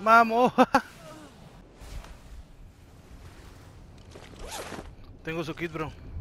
Mamo. Tengo su kit, bro.